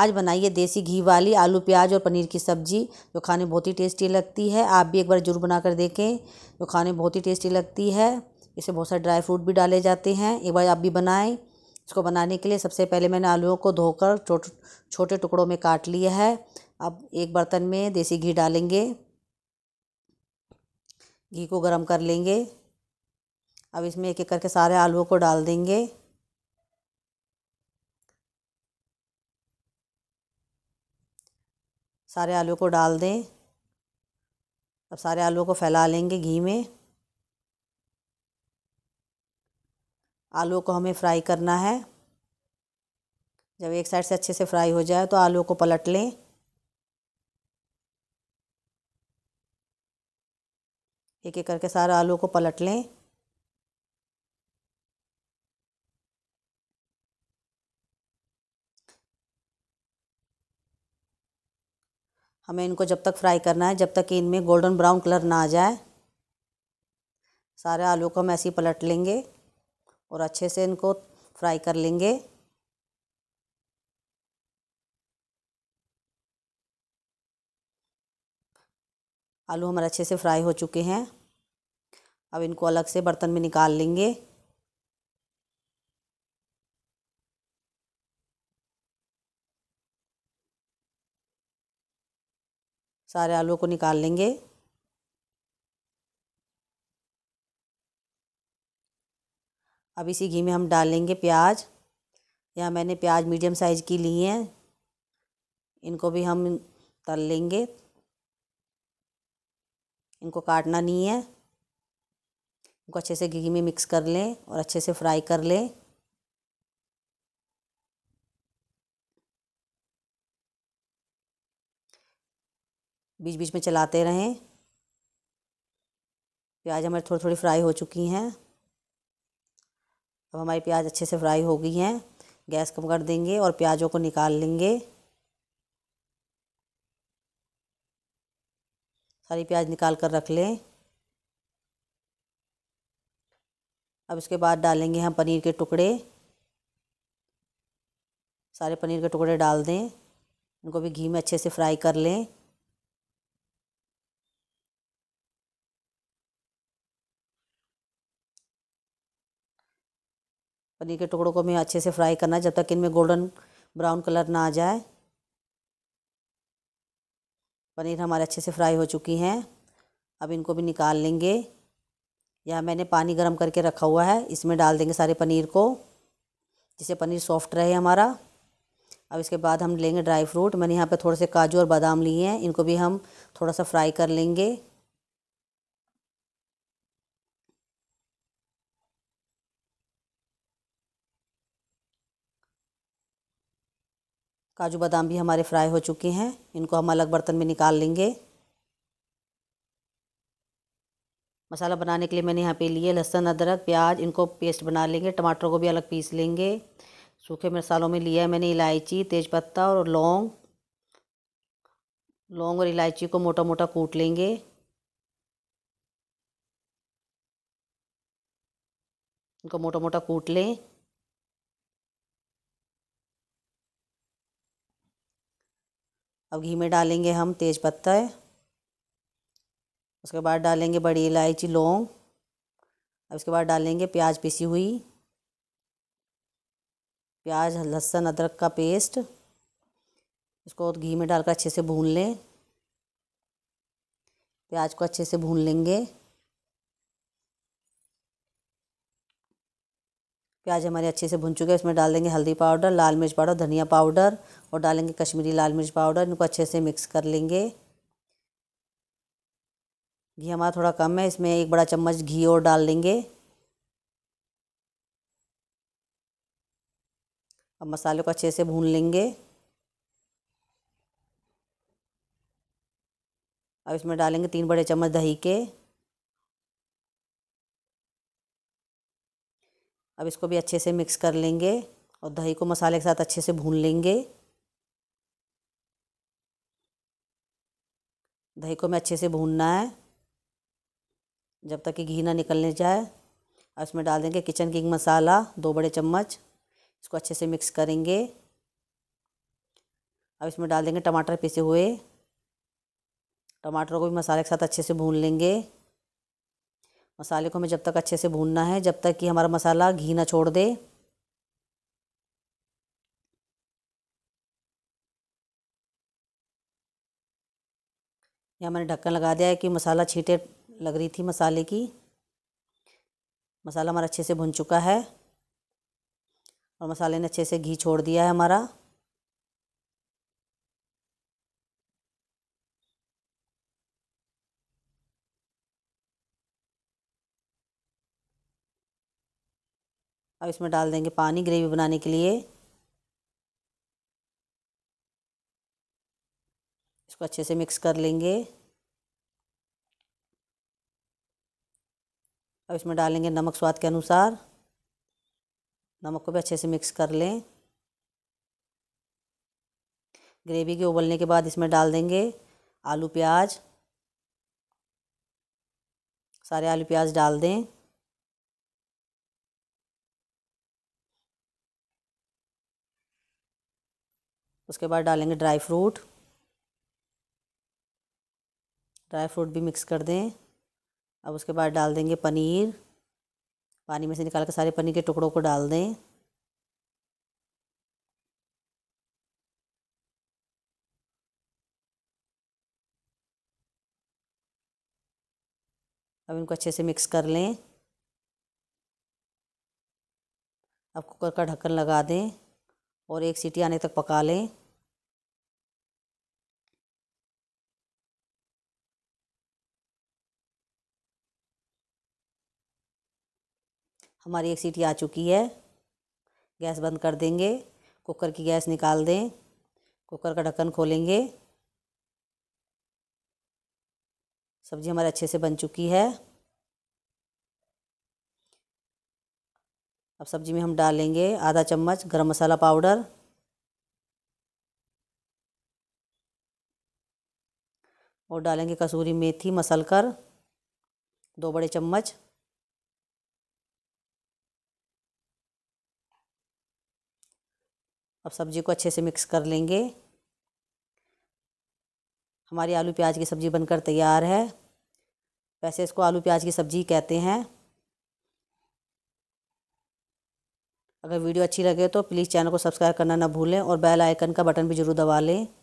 आज बनाइए देसी घी वाली आलू प्याज और पनीर की सब्ज़ी जो खाने बहुत ही टेस्टी लगती है आप भी एक बार जरूर बना कर देखें जो खाने बहुत ही टेस्टी लगती है इसे बहुत सारे ड्राई फ्रूट भी डाले जाते हैं एक बार आप भी बनाएं इसको बनाने के लिए सबसे पहले मैंने आलूओं को धोकर छोटे छोटे टुकड़ों में काट लिया है अब एक बर्तन में देसी घी डालेंगे घी को गर्म कर लेंगे अब इसमें एक एक करके सारे आलूओं को डाल देंगे सारे आलू को डाल दें अब सारे आलू को फैला लेंगे घी में आलू को हमें फ्राई करना है जब एक साइड से अच्छे से फ्राई हो जाए तो आलू को पलट लें एक एक करके सारे आलू को पलट लें हमें इनको जब तक फ्राई करना है जब तक कि इनमें गोल्डन ब्राउन कलर ना आ जाए सारे आलू को हम ऐसे ही पलट लेंगे और अच्छे से इनको फ्राई कर लेंगे आलू हमारे अच्छे से फ्राई हो चुके हैं अब इनको अलग से बर्तन में निकाल लेंगे सारे आलू को निकाल लेंगे अब इसी घी में हम डालेंगे प्याज यहाँ मैंने प्याज मीडियम साइज़ की ली है इनको भी हम तल लेंगे इनको काटना नहीं है इनको अच्छे से घी में मिक्स कर लें और अच्छे से फ्राई कर लें बीच बीच में चलाते रहें प्याज हमारी थोड़ी थोड़ी फ्राई हो चुकी हैं अब हमारी प्याज अच्छे से फ्राई हो गई हैं गैस कम कर देंगे और प्याज़ों को निकाल लेंगे सारी प्याज निकाल कर रख लें अब इसके बाद डालेंगे हम पनीर के टुकड़े सारे पनीर के टुकड़े डाल दें उनको भी घी में अच्छे से फ्राई कर लें पनीर के टुकड़ों को हमें अच्छे से फ्राई करना है जब तक इनमें गोल्डन ब्राउन कलर ना आ जाए पनीर हमारे अच्छे से फ्राई हो चुकी हैं अब इनको भी निकाल लेंगे यहाँ मैंने पानी गर्म करके रखा हुआ है इसमें डाल देंगे सारे पनीर को जिससे पनीर सॉफ्ट रहे हमारा अब इसके बाद हम लेंगे ड्राई फ्रूट मैंने यहाँ पे थोड़े से काजू और बादाम लिए हैं इनको भी हम थोड़ा सा फ्राई कर लेंगे काजू बादाम भी हमारे फ्राई हो चुके हैं इनको हम अलग बर्तन में निकाल लेंगे मसाला बनाने के लिए मैंने यहाँ पे लिए लहसुन अदरक प्याज इनको पेस्ट बना लेंगे टमाटर को भी अलग पीस लेंगे सूखे मसालों में लिया है मैंने इलायची तेज़पत्ता और लौंग लौंग और इलायची को मोटा मोटा कूट लेंगे इनको मोटा मोटा कूट लें अब घी में डालेंगे हम तेज पत्ता है उसके बाद डालेंगे बड़ी इलायची लौंग अब उसके बाद डालेंगे प्याज पिसी हुई प्याज लहसुन अदरक का पेस्ट उसको घी में डालकर अच्छे से भून लें प्याज को अच्छे से भून लेंगे प्याज हमारे अच्छे से भुन चुके हैं इसमें डाल देंगे हल्दी पाउडर लाल मिर्च पाउडर धनिया पाउडर और डालेंगे कश्मीरी लाल मिर्च पाउडर इनको अच्छे से मिक्स कर लेंगे घी हमारा थोड़ा कम है इसमें एक बड़ा चम्मच घी और डाल देंगे अब मसालों को अच्छे से भून लेंगे अब इसमें डालेंगे तीन बड़े चम्मच दही के अब इसको भी अच्छे से मिक्स कर लेंगे और दही को मसाले के साथ अच्छे से भून लेंगे दही को मैं अच्छे से भूनना है जब तक कि घी ना निकलने जाए अब इसमें डाल देंगे किचन किंग मसाला दो बड़े चम्मच इसको अच्छे से मिक्स करेंगे अब इसमें डाल देंगे टमाटर पिसे हुए टमाटर को भी मसाले के साथ अच्छे से भून लेंगे मसाले को हमें जब तक अच्छे से भूनना है जब तक कि हमारा मसाला घी ना छोड़ दे यहाँ मैंने ढक्कन लगा दिया है कि मसाला छीटे लग रही थी मसाले की मसाला हमारा अच्छे से भुन चुका है और मसाले ने अच्छे से घी छोड़ दिया है हमारा अब इसमें डाल देंगे पानी ग्रेवी बनाने के लिए इसको अच्छे से मिक्स कर लेंगे अब इसमें डालेंगे नमक स्वाद के अनुसार नमक को भी अच्छे से मिक्स कर लें ग्रेवी के उबलने के बाद इसमें डाल देंगे आलू प्याज सारे आलू प्याज डाल दें उसके बाद डालेंगे ड्राई फ्रूट ड्राई फ्रूट भी मिक्स कर दें अब उसके बाद डाल देंगे पनीर पानी में से निकाल कर सारे पनीर के टुकड़ों को डाल दें अब इनको अच्छे से मिक्स कर लें अब कुकर का ढक्कन लगा दें और एक सीटी आने तक पका लें हमारी एक सीटी आ चुकी है गैस बंद कर देंगे कुकर की गैस निकाल दें कुकर का ढक्कन खोलेंगे सब्जी हमारे अच्छे से बन चुकी है अब सब्जी में हम डालेंगे आधा चम्मच गरम मसाला पाउडर और डालेंगे कसूरी मेथी मसलकर दो बड़े चम्मच अब सब्ज़ी को अच्छे से मिक्स कर लेंगे हमारी आलू प्याज की सब्ज़ी बनकर तैयार है वैसे इसको आलू प्याज की सब्ज़ी कहते हैं अगर वीडियो अच्छी लगे तो प्लीज़ चैनल को सब्सक्राइब करना ना भूलें और बेल आइकन का बटन भी ज़रूर दबा लें